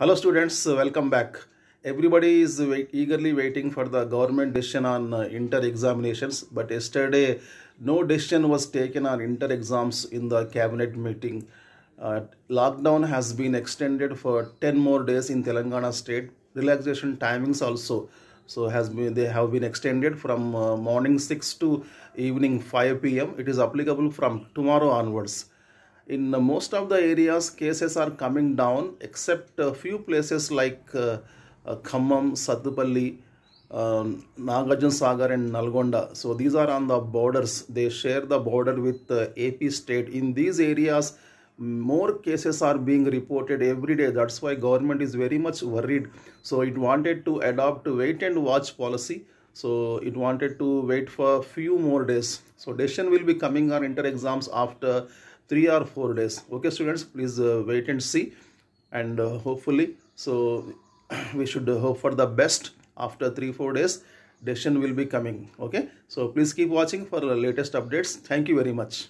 Hello students, welcome back. Everybody is wait, eagerly waiting for the government decision on uh, inter-examinations but yesterday no decision was taken on inter-exams in the cabinet meeting. Uh, lockdown has been extended for 10 more days in Telangana state. Relaxation timings also so has been, they have been extended from uh, morning 6 to evening 5 pm. It is applicable from tomorrow onwards in most of the areas cases are coming down except a few places like uh, uh, Khammam, um, Sagar and Nalgonda. So these are on the borders. They share the border with uh, AP state. In these areas, more cases are being reported every day. That's why government is very much worried. So it wanted to adopt wait and watch policy. So it wanted to wait for few more days. So decision will be coming on inter exams after three or four days okay students please uh, wait and see and uh, hopefully so we should uh, hope for the best after three four days decision will be coming okay so please keep watching for the latest updates thank you very much